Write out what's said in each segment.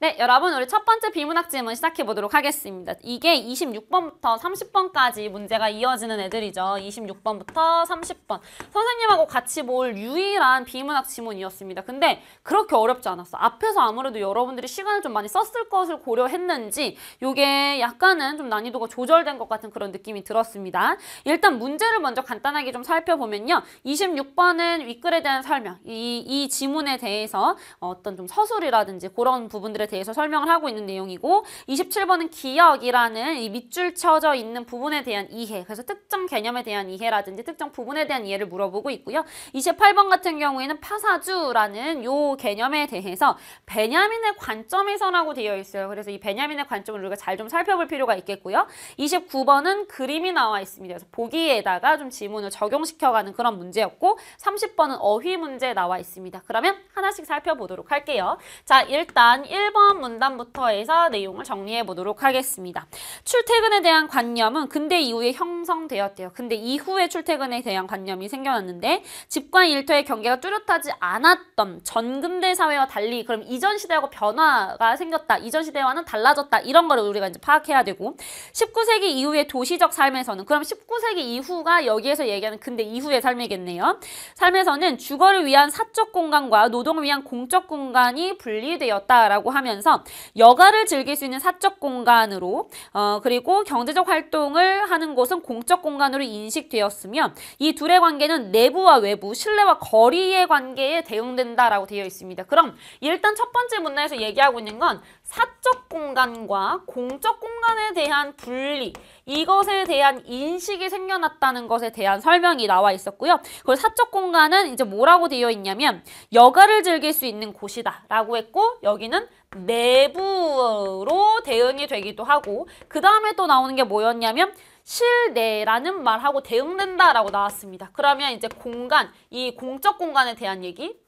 네, 여러분 우리 첫 번째 비문학 질문 시작해 보도록 하겠습니다. 이게 26번부터 30번까지 문제가 이어지는 애들이죠. 26번부터 30번. 선생님하고 같이 볼 유일한 비문학 지문이었습니다. 근데 그렇게 어렵지 않았어. 앞에서 아무래도 여러분들이 시간을 좀 많이 썼을 것을 고려했는지 이게 약간은 좀 난이도가 조절된 것 같은 그런 느낌이 들었습니다. 일단 문제를 먼저 간단하게 좀 살펴보면요. 26번은 윗글에 대한 설명, 이, 이 지문에 대해서 어떤 좀 서술이라든지 그런 부분들의 대해서 설명을 하고 있는 내용이고 27번은 기억이라는 이 밑줄 쳐져 있는 부분에 대한 이해 그래서 특정 개념에 대한 이해라든지 특정 부분에 대한 이해를 물어보고 있고요. 28번 같은 경우에는 파사주라는 요 개념에 대해서 베냐민의 관점에서라고 되어 있어요. 그래서 이 베냐민의 관점을 우리가 잘 좀 살펴볼 필요가 있겠고요. 29번은 그림이 나와 있습니다. 그래서 보기에다가 좀 지문을 적용시켜가는 그런 문제였고 30번은 어휘 문제 나와 있습니다. 그러면 하나씩 살펴보도록 할게요. 자 일단 1번 1번 문단부터 해서 내용을 정리해 보도록 하겠습니다. 출퇴근에 대한 관념은 근대 이후에 형성되었대요. 근데 이후에 출퇴근에 대한 관념이 생겨났는데 집과 일터의 경계가 뚜렷하지 않았던 전근대 사회와 달리 그럼 이전 시대하고 변화가 생겼다. 이전 시대와는 달라졌다. 이런 거를 우리가 이제 파악해야 되고 19세기 이후의 도시적 삶에서는 그럼 19세기 이후가 여기에서 얘기하는 근대 이후의 삶이겠네요. 삶에서는 주거를 위한 사적 공간과 노동을 위한 공적 공간이 분리되었다라고 하면 하면서 여가를 즐길 수 있는 사적 공간으로 어, 그리고 경제적 활동을 하는 곳은 공적 공간으로 인식되었으며 이 둘의 관계는 내부와 외부, 실내와 거리의 관계에 대응된다라고 되어 있습니다. 그럼 일단 첫 번째 문단에서 얘기하고 있는 건 사적 공간과 공적 공간에 대한 분리 이것에 대한 인식이 생겨났다는 것에 대한 설명이 나와 있었고요. 그 사적 공간은 이제 뭐라고 되어 있냐면 여가를 즐길 수 있는 곳이다 라고 했고 여기는 내부로 대응이 되기도 하고 그 다음에 또 나오는 게 뭐였냐면 실내라는 말하고 대응된다라고 나왔습니다. 그러면 이제 공간, 이 공적 공간에 대한 얘기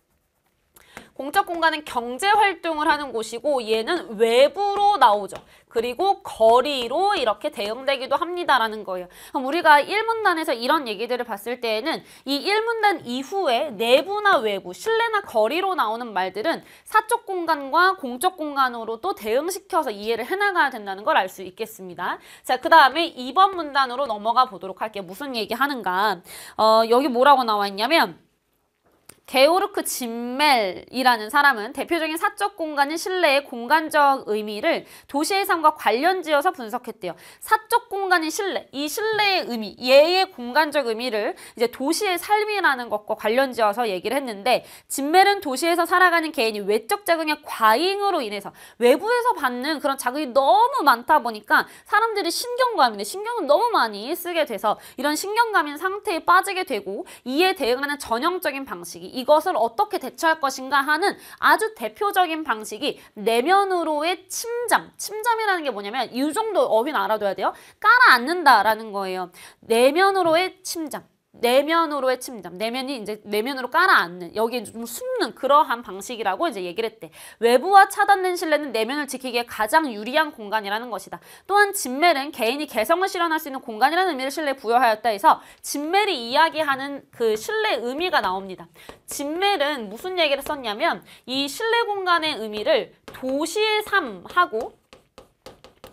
공적 공간은 경제 활동을 하는 곳이고 얘는 외부로 나오죠. 그리고 거리로 이렇게 대응되기도 합니다라는 거예요. 그럼 우리가 1문단에서 이런 얘기들을 봤을 때에는 이 1문단 이후에 내부나 외부, 실내나 거리로 나오는 말들은 사적 공간과 공적 공간으로 또 대응시켜서 이해를 해나가야 된다는 걸 알 수 있겠습니다. 자, 그 다음에 2번 문단으로 넘어가 보도록 할게요. 무슨 얘기 하는가. 어, 여기 뭐라고 나와 있냐면 게오르크 진멜이라는 사람은 대표적인 사적 공간인 실내의 공간적 의미를 도시의 삶과 관련지어서 분석했대요. 사적 공간인 실내, 이 실내의 의미, 예의 공간적 의미를 이제 도시의 삶이라는 것과 관련지어서 얘기를 했는데 진멜은 도시에서 살아가는 개인이 외적 자극의 과잉으로 인해서 외부에서 받는 그런 자극이 너무 많다 보니까 사람들이 신경과인데 신경을 너무 많이 쓰게 돼서 이런 신경감인 상태에 빠지게 되고 이에 대응하는 전형적인 방식이 이것을 어떻게 대처할 것인가 하는 아주 대표적인 방식이 내면으로의 침잠. 침잠이라는 게 뭐냐면 이 정도 어휘는 알아둬야 돼요. 깔아앉는다라는 거예요. 내면으로의 침잠. 내면으로 해칩니다. 내면이 이제 내면으로 깔아앉는, 여기에 좀 숨는 그러한 방식이라고 이제 얘기를 했대. 외부와 차단된 실내는 내면을 지키기에 가장 유리한 공간이라는 것이다. 또한 진멜은 개인이 개성을 실현할 수 있는 공간이라는 의미를 실내에 부여하였다 해서 진멜이 이야기하는 그 실내 의미가 나옵니다. 진멜은 무슨 얘기를 썼냐면 이 실내 공간의 의미를 도시의 삶하고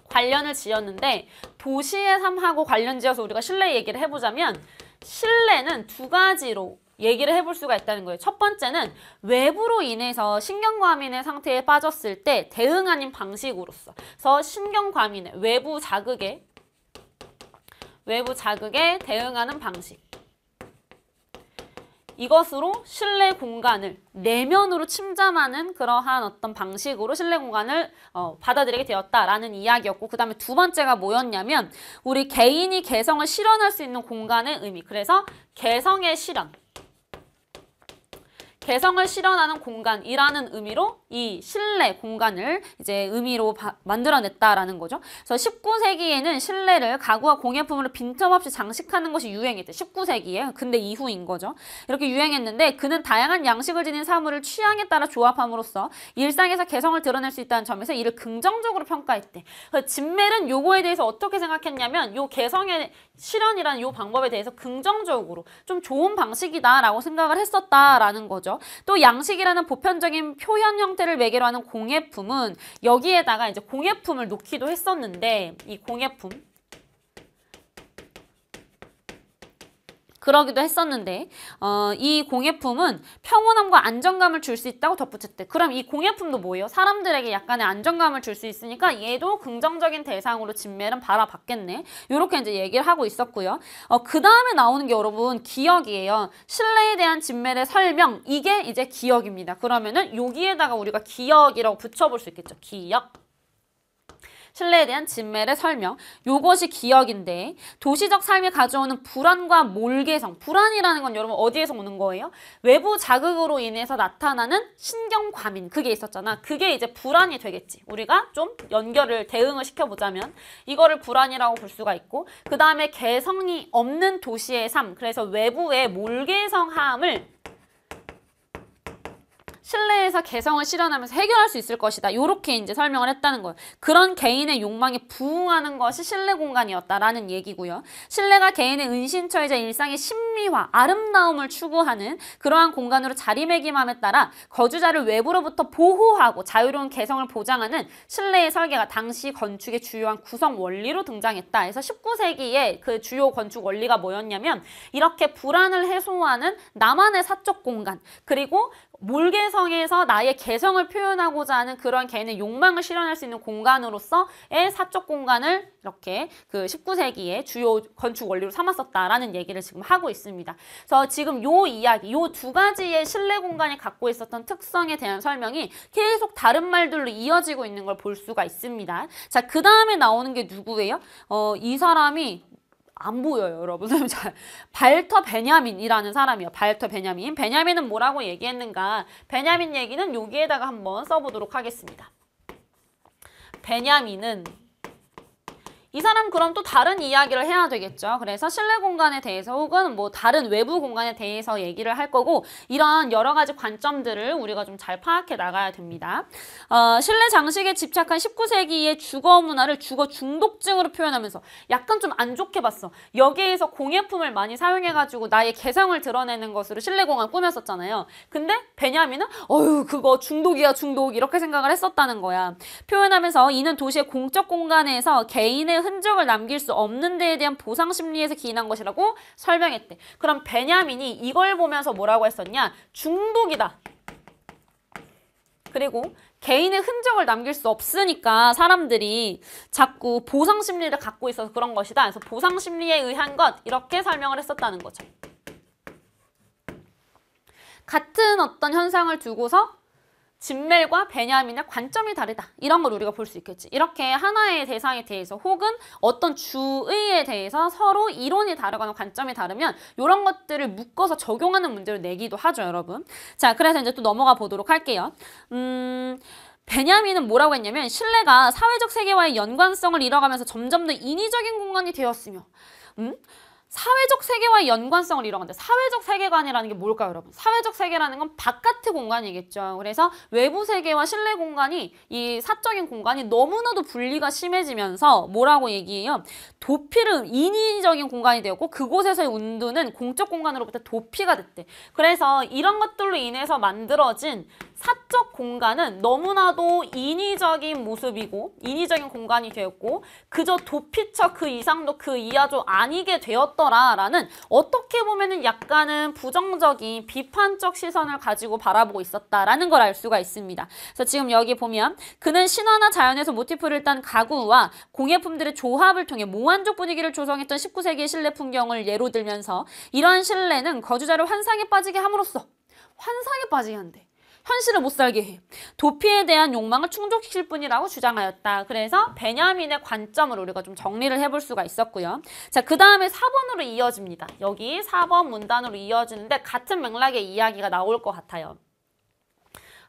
관련을 지었는데 도시의 삶하고 관련 지어서 우리가 실내 얘기를 해보자면 신뢰는 두 가지로 얘기를 해볼 수가 있다는 거예요. 첫 번째는 외부로 인해서 신경과민의 상태에 빠졌을 때 대응하는 방식으로서 그래서 신경과민의 외부 자극에 외부 자극에 대응하는 방식 이것으로 실내 공간을 내면으로 침잠하는 그러한 어떤 방식으로 실내 공간을 어, 받아들이게 되었다라는 이야기였고 그 다음에 두 번째가 뭐였냐면 우리 개인이 개성을 실현할 수 있는 공간의 의미 그래서 개성의 실현 개성을 실현하는 공간이라는 의미로 이 실내 공간을 이제 의미로 바, 만들어냈다라는 거죠. 그래서 19세기에는 실내를 가구와 공예품으로 빈틈없이 장식하는 것이 유행했대. 19세기에 근데 이후인 거죠. 이렇게 유행했는데 그는 다양한 양식을 지닌 사물을 취향에 따라 조합함으로써 일상에서 개성을 드러낼 수 있다는 점에서 이를 긍정적으로 평가했대. 그 진멜은 요거에 대해서 어떻게 생각했냐면 요 개성의 실현이라는 요 방법에 대해서 긍정적으로 좀 좋은 방식이다라고 생각을 했었다라는 거죠. 또 양식이라는 보편적인 표현 형태를 매개로 하는 공예품은 여기에다가 이제 공예품을 놓기도 했었는데 이 공예품 그러기도 했었는데 어, 이 공예품은 평온함과 안정감을 줄 수 있다고 덧붙였대. 그럼 이 공예품도 뭐예요? 사람들에게 약간의 안정감을 줄 수 있으니까 얘도 긍정적인 대상으로 진멜은 바라봤겠네. 이렇게 이제 얘기를 하고 있었고요. 어, 그 다음에 나오는 게 여러분 기억이에요. 신뢰에 대한 진멜의 설명 이게 이제 기억입니다. 그러면은 여기에다가 우리가 기억이라고 붙여볼 수 있겠죠. 기억. 신뢰에 대한 진멸의 설명 요것이 기억인데 도시적 삶이 가져오는 불안과 몰개성 불안이라는 건 여러분 어디에서 오는 거예요? 외부 자극으로 인해서 나타나는 신경과민 그게 있었잖아 그게 이제 불안이 되겠지 우리가 좀 연결을 대응을 시켜보자면 이거를 불안이라고 볼 수가 있고 그 다음에 개성이 없는 도시의 삶 그래서 외부의 몰개성함을 실내에서 개성을 실현하면서 해결할 수 있을 것이다. 이렇게 이제 설명을 했다는 거예요. 그런 개인의 욕망에 부응하는 것이 실내 공간이었다라는 얘기고요. 실내가 개인의 은신처이자 일상의 심미와 아름다움을 추구하는 그러한 공간으로 자리매김함에 따라 거주자를 외부로부터 보호하고 자유로운 개성을 보장하는 실내의 설계가 당시 건축의 주요한 구성 원리로 등장했다. 해서 19세기의 그 주요 건축 원리가 뭐였냐면 이렇게 불안을 해소하는 나만의 사적 공간 그리고 몰개성에서 나의 개성을 표현하고자 하는 그런 개인의 욕망을 실현할 수 있는 공간으로서의 사적 공간을 이렇게 그 19세기의 주요 건축 원리로 삼았었다라는 얘기를 지금 하고 있습니다. 그래서 지금 요 이야기, 요두 가지의 실내 공간이 갖고 있었던 특성에 대한 설명이 계속 다른 말들로 이어지고 있는 걸 볼 수가 있습니다. 자, 그 다음에 나오는 게 누구예요? 어, 이 사람이 안 보여요 여러분 잘 발터 베냐민이라는 사람이요 발터 베냐민 베냐민은 뭐라고 얘기했는가 베냐민 얘기는 여기에다가 한번 써보도록 하겠습니다 베냐민은 이 사람 그럼 또 다른 이야기를 해야 되겠죠. 그래서 실내 공간에 대해서 혹은 뭐 다른 외부 공간에 대해서 얘기를 할 거고 이런 여러 가지 관점들을 우리가 좀 잘 파악해 나가야 됩니다. 어, 실내 장식에 집착한 19세기의 주거 문화를 주거 중독증으로 표현하면서 약간 좀 안 좋게 봤어. 여기에서 공예품을 많이 사용해가지고 나의 개성을 드러내는 것으로 실내 공간 꾸몄었잖아요. 근데 베냐민은 어휴 그거 중독이야 중독 이렇게 생각을 했었다는 거야. 표현하면서 이는 도시의 공적 공간에서 개인의 흔적을 남길 수 없는 데에 대한 보상 심리에서 기인한 것이라고 설명했대. 그럼 베냐민이 이걸 보면서 뭐라고 했었냐? 중독이다. 그리고 개인의 흔적을 남길 수 없으니까 사람들이 자꾸 보상 심리를 갖고 있어서 그런 것이다. 그래서 보상 심리에 의한 것 이렇게 설명을 했었다는 거죠. 같은 어떤 현상을 두고서 진멜과 베냐민의 관점이 다르다. 이런 걸 우리가 볼 수 있겠지. 이렇게 하나의 대상에 대해서 혹은 어떤 주의에 대해서 서로 이론이 다르거나 관점이 다르면 이런 것들을 묶어서 적용하는 문제로 내기도 하죠, 여러분. 자, 그래서 이제 또 넘어가 보도록 할게요. 음... 베냐민은 뭐라고 했냐면 신뢰가 사회적 세계와의 연관성을 잃어가면서 점점 더 인위적인 공간이 되었으며 음? 사회적 세계와의 연관성을 이뤄간다. 사회적 세계관이라는 게 뭘까요, 여러분? 사회적 세계라는 건 바깥의 공간이겠죠. 그래서 외부 세계와 실내 공간이 이 사적인 공간이 너무나도 분리가 심해지면서 뭐라고 얘기해요? 도피를 인위적인 공간이 되었고 그곳에서의 운동는 공적 공간으로부터 도피가 됐대. 그래서 이런 것들로 인해서 만들어진 사적 공간은 너무나도 인위적인 모습이고 인위적인 공간이 되었고 그저 도피처 그 이상도 그 이하도 아니게 되었 있었더라라는 어떻게 보면은 약간은 부정적인 비판적 시선을 가지고 바라보고 있었다라는 걸 알 수가 있습니다. 그래서 지금 여기 보면 그는 신화나 자연에서 모티프를 딴 가구와 공예품들의 조합을 통해 몽환적 분위기를 조성했던 19세기의 실내 풍경을 예로 들면서 이러한 실내는 거주자를 환상에 빠지게 함으로써 환상에 빠지게 한대. 현실을 못 살게 해. 도피에 대한 욕망을 충족시킬 뿐이라고 주장하였다. 그래서 베냐민의 관점을 우리가 좀 정리를 해볼 수가 있었고요. 자, 그 다음에 4번으로 이어집니다. 여기 4번 문단으로 이어지는데 같은 맥락의 이야기가 나올 것 같아요.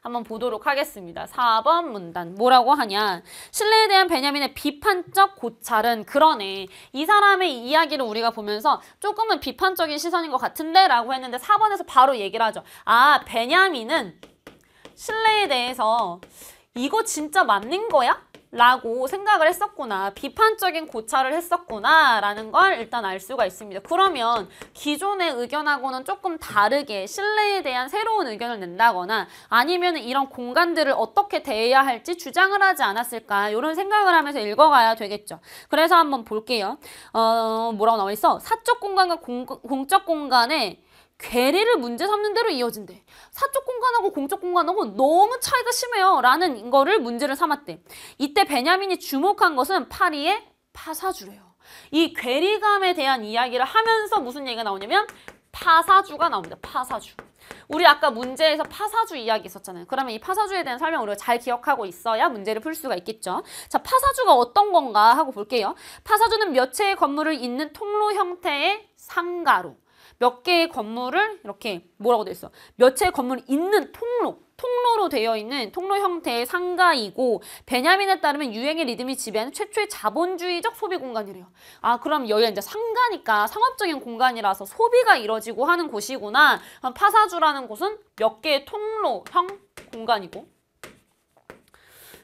한번 보도록 하겠습니다. 4번 문단 뭐라고 하냐 신뢰에 대한 베냐민의 비판적 고찰은 그러네 이 사람의 이야기를 우리가 보면서 조금은 비판적인 시선인 것 같은데 라고 했는데 4번에서 바로 얘기를 하죠. 아 베냐민은 신뢰에 대해서 이거 진짜 맞는 거야? 라고 생각을 했었구나 비판적인 고찰을 했었구나 라는 걸 일단 알 수가 있습니다 그러면 기존의 의견하고는 조금 다르게 신뢰에 대한 새로운 의견을 낸다거나 아니면 이런 공간들을 어떻게 대해야 할지 주장을 하지 않았을까 이런 생각을 하면서 읽어가야 되겠죠 그래서 한번 볼게요 어 뭐라고 나와있어 사적 공간과 공, 공적 공간에 괴리를 문제 삼는 대로 이어진대. 사적 공간하고 공적 공간하고 너무 차이가 심해요. 라는 거를 문제를 삼았대. 이때 베냐민이 주목한 것은 파리의 파사주래요. 이 괴리감에 대한 이야기를 하면서 무슨 얘기가 나오냐면 파사주가 나옵니다. 파사주. 우리 아까 문제에서 파사주 이야기 있었잖아요. 그러면 이 파사주에 대한 설명 을 우리가 잘 기억하고 있어야 문제를 풀 수가 있겠죠. 자, 파사주가 어떤 건가 하고 볼게요. 파사주는 몇 채의 건물을 잇는 통로 형태의 상가로 몇 개의 건물을 이렇게 뭐라고 돼 있어? 몇 채의 건물이 있는 통로 통로로 되어 있는 통로 형태의 상가이고 베냐민에 따르면 유행의 리듬이 지배하는 최초의 자본주의적 소비 공간이래요. 아 그럼 여기가 이제 상가니까 상업적인 공간이라서 소비가 이뤄지고 하는 곳이구나. 파사주라는 곳은 몇 개의 통로형 공간이고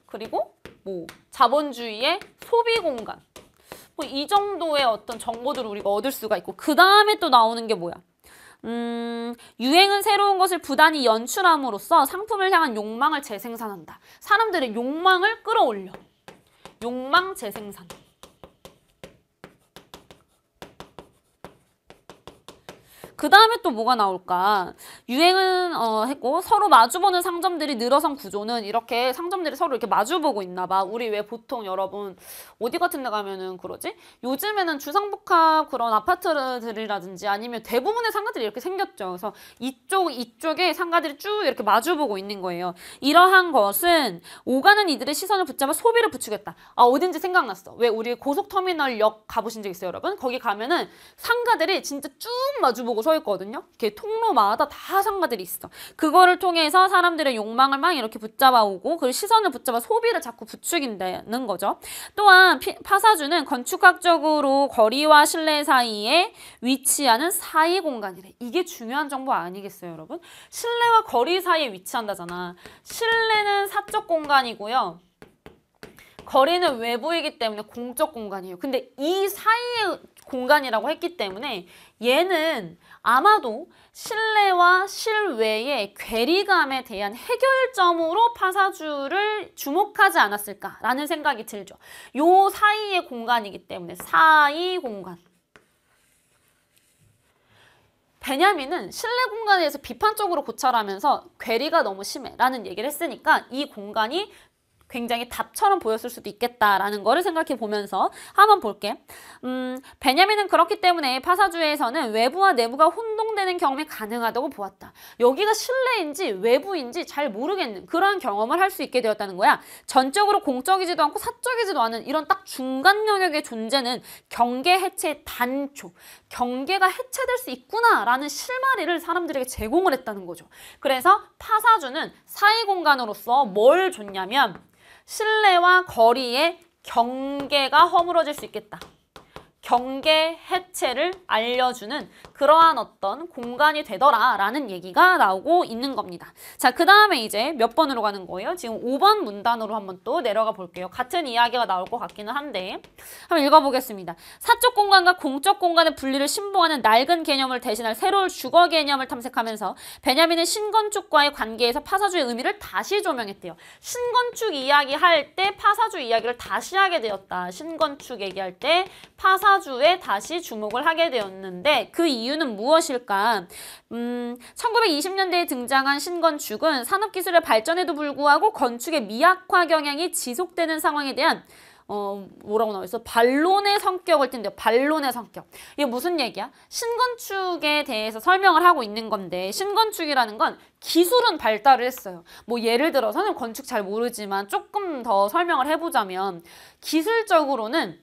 그리고 뭐 자본주의의 소비 공간 뭐 이 정도의 어떤 정보들을 우리가 얻을 수가 있고 그 다음에 또 나오는 게 뭐야? 음, 유행은 새로운 것을 부단히 연출함으로써 상품을 향한 욕망을 재생산한다. 사람들의 욕망을 끌어올려. 욕망 재생산. 그 다음에 또 뭐가 나올까? 유행은 어, 했고 서로 마주보는 상점들이 늘어선 구조는 이렇게 상점들이 서로 이렇게 마주보고 있나 봐. 우리 왜 보통 여러분 어디 같은 데 가면은 그러지? 요즘에는 주상복합 그런 아파트들이라든지 아니면 대부분의 상가들이 이렇게 생겼죠. 그래서 이쪽 이쪽에 상가들이 쭉 이렇게 마주보고 있는 거예요. 이러한 것은 오가는 이들의 시선을 붙잡아 소비를 부추겼다. 아 어딘지 생각났어. 왜 우리 고속터미널역 가보신 적 있어요 여러분? 거기 가면은 상가들이 진짜 쭉 마주보고 도서 있거든요. 이렇게 통로마다 다 상가들이 있어. 그거를 통해서 사람들의 욕망을 막 이렇게 붙잡아오고 그 시선을 붙잡아 소비를 자꾸 부추긴다는 거죠. 또한 피, 파사주는 건축학적으로 거리와 실내 사이에 위치하는 사이 공간이래. 이게 중요한 정보 아니겠어요, 여러분? 실내와 거리 사이에 위치한다잖아. 실내는 사적 공간이고요. 거리는 외부이기 때문에 공적 공간이에요. 근데 이 사이의 공간이라고 했기 때문에 얘는 아마도 실내와 실외의 괴리감에 대한 해결점으로 파사주를 주목하지 않았을까라는 생각이 들죠. 요 사이의 공간이기 때문에 사이 공간. 베냐민은 실내 공간에 서 비판적으로 고찰하면서 괴리가 너무 심해라는 얘기를 했으니까 이 공간이 굉장히 답처럼 보였을 수도 있겠다라는 거를 생각해 보면서 한번 볼게. 음, 베냐민은 그렇기 때문에 파사주에서는 외부와 내부가 혼동되는 경험이 가능하다고 보았다. 여기가 실내인지 외부인지 잘 모르겠는 그런 경험을 할 수 있게 되었다는 거야. 전적으로 공적이지도 않고 사적이지도 않은 이런 딱 중간 영역의 존재는 경계 해체 단초, 경계가 해체될 수 있구나라는 실마리를 사람들에게 제공을 했다는 거죠. 그래서 파사주는 사이 공간으로서 뭘 줬냐면 실내와 거리의 경계가 허물어질 수 있겠다. 경계 해체를 알려주는 그러한 어떤 공간이 되더라라는 얘기가 나오고 있는 겁니다. 자, 그 다음에 이제 몇 번으로 가는 거예요? 지금 5번 문단으로 한번 또 내려가 볼게요. 같은 이야기가 나올 것 같기는 한데 한번 읽어보겠습니다. 사적 공간과 공적 공간의 분리를 신봉하는 낡은 개념을 대신할 새로운 주거 개념을 탐색하면서 베냐민은 신건축과의 관계에서 파사주의 의미를 다시 조명했대요. 신건축 이야기할 때 파사주 이야기를 다시 하게 되었다. 신건축 얘기할 때 파사 사주에 다시 주목을 하게 되었는데 그 이유는 무엇일까? 음, 1920년대에 등장한 신건축은 산업기술의 발전에도 불구하고 건축의 미약화 경향이 지속되는 상황에 대한 어, 뭐라고 나와 있어? 반론의 성격을 띈대요. 반론의 성격. 이게 무슨 얘기야? 신건축에 대해서 설명을 하고 있는 건데 신건축이라는 건 기술은 발달을 했어요. 뭐 예를 들어서는 건축 잘 모르지만 조금 더 설명을 해보자면 기술적으로는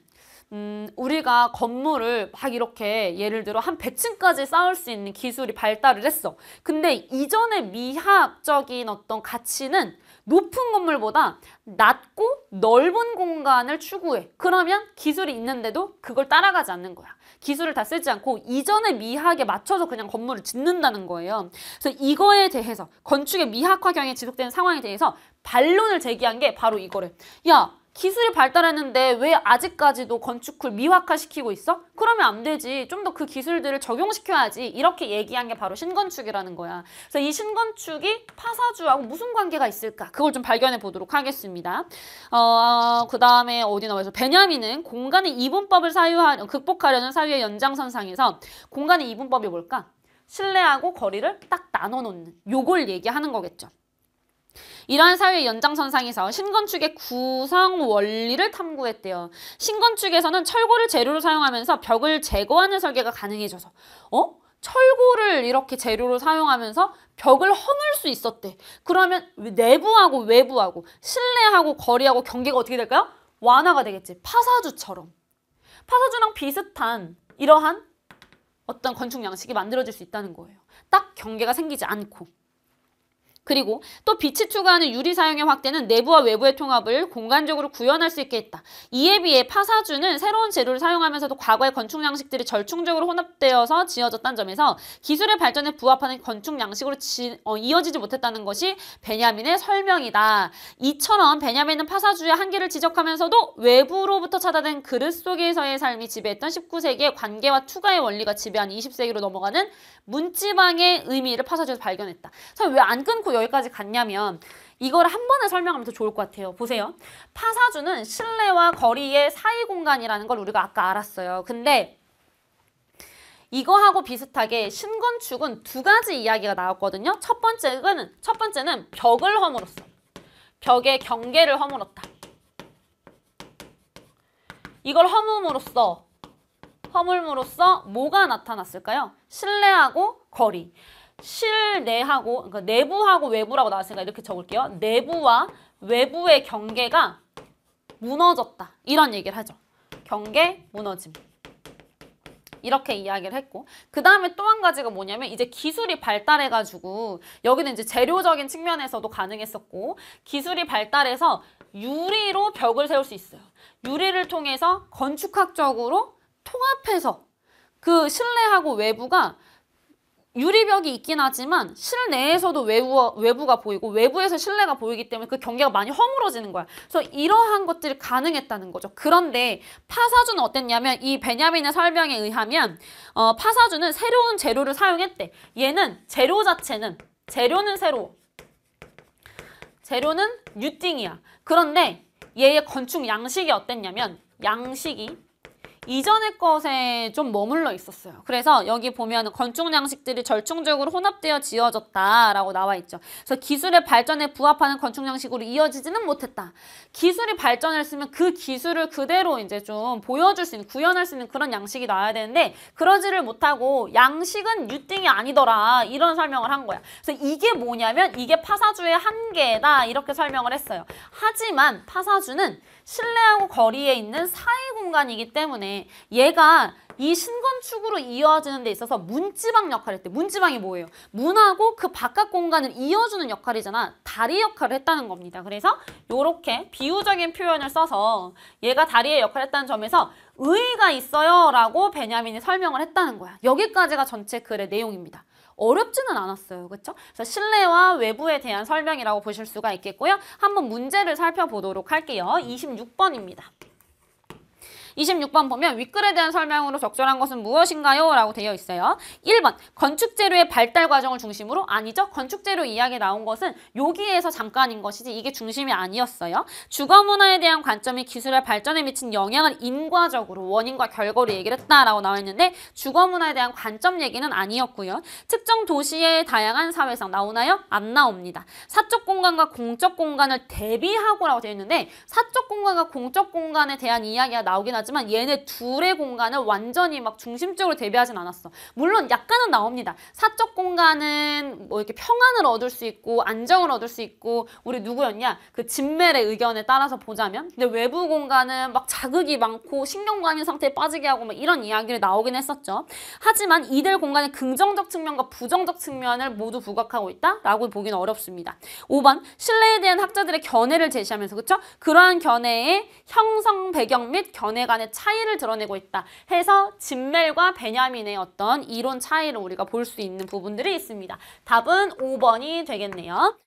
음, 우리가 건물을 막 이렇게 예를 들어 한 100층까지 쌓을 수 있는 기술이 발달을 했어. 근데 이전의 미학적인 어떤 가치는 높은 건물보다 낮고 넓은 공간을 추구해. 그러면 기술이 있는데도 그걸 따라가지 않는 거야. 기술을 다 쓰지 않고 이전의 미학에 맞춰서 그냥 건물을 짓는다는 거예요. 그래서 이거에 대해서 건축의 미학화경에 지속되는 상황에 대해서 반론을 제기한 게 바로 이거래. 야, 기술이 발달했는데 왜 아직까지도 건축을 미화화시키고 있어? 그러면 안 되지. 좀 더 그 기술들을 적용시켜야지. 이렇게 얘기한 게 바로 신건축이라는 거야. 그래서 이 신건축이 파사주하고 무슨 관계가 있을까? 그걸 좀 발견해 보도록 하겠습니다. 어, 그 다음에 어디 나와서 베냐민은 공간의 이분법을 사유하, 극복하려는 사유의 연장선상에서 공간의 이분법이 뭘까? 실내하고 거리를 딱 나눠놓는 요걸 얘기하는 거겠죠. 이러한 사회의 연장선상에서 신건축의 구성 원리를 탐구했대요. 신건축에서는 철골을 재료로 사용하면서 벽을 제거하는 설계가 가능해져서 어? 철골을 이렇게 재료로 사용하면서 벽을 허물 수 있었대. 그러면 내부하고 외부하고 실내하고 거리하고 경계가 어떻게 될까요? 완화가 되겠지. 파사주처럼. 파사주랑 비슷한 이러한 어떤 건축 양식이 만들어질 수 있다는 거예요. 딱 경계가 생기지 않고. 그리고 또 빛이 추가하는 유리 사용의 확대는 내부와 외부의 통합을 공간적으로 구현할 수 있게 했다. 이에 비해 파사주는 새로운 재료를 사용하면서도 과거의 건축 양식들이 절충적으로 혼합되어서 지어졌다는 점에서 기술의 발전에 부합하는 건축 양식으로 지, 어, 이어지지 못했다는 것이 베냐민의 설명이다. 이처럼 베냐민은 파사주의 한계를 지적하면서도 외부로부터 찾아낸 그릇 속에서의 삶이 지배했던 19세기의 관계와 투가의 원리가 지배한 20세기로 넘어가는 문지방의 의미를 파사주에서 발견했다. 왜안 끊고 여기까지 갔냐면 이걸 한 번에 설명하면 더 좋을 것 같아요. 보세요. 파사주는 실내와 거리의 사이 공간이라는 걸 우리가 아까 알았어요. 근데 이거하고 비슷하게 신건축은 두 가지 이야기가 나왔거든요. 첫 번째는 첫 번째는 벽을 허물었어. 벽의 경계를 허물었다. 이걸 허물으로써허물음로써 뭐가 나타났을까요? 실내하고 거리. 실내하고 그러니까 내부하고 외부라고 나왔으니까 이렇게 적을게요. 내부와 외부의 경계가 무너졌다. 이런 얘기를 하죠. 경계 무너짐. 이렇게 이야기를 했고 그 다음에 또 한 가지가 뭐냐면 이제 기술이 발달해가지고 여기는 이제 재료적인 측면에서도 가능했었고 기술이 발달해서 유리로 벽을 세울 수 있어요. 유리를 통해서 건축학적으로 통합해서 그 실내하고 외부가 유리벽이 있긴 하지만 실내에서도 외부, 외부가 보이고 외부에서 실내가 보이기 때문에 그 경계가 많이 허물어지는 거야. 그래서 이러한 것들이 가능했다는 거죠. 그런데 파사주는 어땠냐면 이 베냐민의 설명에 의하면 어, 파사주는 새로운 재료를 사용했대. 얘는 재료 자체는 재료는 새로 재료는 뉴띵이야. 그런데 얘의 건축 양식이 어땠냐면 양식이 이전의 것에 좀 머물러 있었어요. 그래서 여기 보면 건축 양식들이 절충적으로 혼합되어 지어졌다라고 나와 있죠. 그래서 기술의 발전에 부합하는 건축 양식으로 이어지지는 못했다. 기술이 발전했으면 그 기술을 그대로 이제 좀 보여줄 수 있는, 구현할 수 있는 그런 양식이 나와야 되는데 그러지를 못하고 양식은 유띵이 아니더라 이런 설명을 한 거야. 그래서 이게 뭐냐면 이게 파사주의 한계다 이렇게 설명을 했어요. 하지만 파사주는 실내하고 거리에 있는 사이 공간이기 때문에 얘가 이 신건축으로 이어지는 데 있어서 문지방 역할을 했대. 문지방이 뭐예요? 문하고 그 바깥 공간을 이어주는 역할이잖아. 다리 역할을 했다는 겁니다. 그래서 이렇게 비유적인 표현을 써서 얘가 다리의 역할을 했다는 점에서 의의가 있어요 라고 베냐민이 설명을 했다는 거야. 여기까지가 전체 글의 내용입니다. 어렵지는 않았어요. 그렇죠? 그래서 실내와 외부에 대한 설명이라고 보실 수가 있겠고요. 한번 문제를 살펴보도록 할게요. 26번입니다. 26번 보면 윗글에 대한 설명으로 적절한 것은 무엇인가요? 라고 되어 있어요. 1번 건축재료의 발달 과정을 중심으로 아니죠. 건축재료 이야기 나온 것은 여기에서 잠깐인 것이지 이게 중심이 아니었어요. 주거문화에 대한 관점이 기술의 발전에 미친 영향을 인과적으로 원인과 결과로 얘기를 했다라고 나와 있는데 주거문화에 대한 관점 얘기는 아니었고요. 특정 도시의 다양한 사회상 나오나요? 안 나옵니다. 사적 공간과 공적 공간을 대비하고라고 되어 있는데 사적 공간과 공적 공간에 대한 이야기가 나오긴 하 나지만 얘네 둘의 공간을 완전히 막 중심적으로 대비하진 않았어. 물론 약간은 나옵니다. 사적 공간은 뭐 이렇게 평안을 얻을 수 있고 안정을 얻을 수 있고 우리 누구였냐? 그 진멜의 의견에 따라서 보자면 근데 외부 공간은 막 자극이 많고 신경관인 상태에 빠지게 하고 막 이런 이야기를 나오긴 했었죠. 하지만 이들 공간의 긍정적 측면과 부정적 측면을 모두 부각하고 있다라고 보기는 어렵습니다. 5번 신뢰에 대한 학자들의 견해를 제시하면서 그쵸? 그러한 견해의 형성 배경 및 견해가 간의 차이를 드러내고 있다 해서 진멜과 베냐민의 어떤 이론 차이를 우리가 볼 수 있는 부분들이 있습니다. 답은 5번이 되겠네요.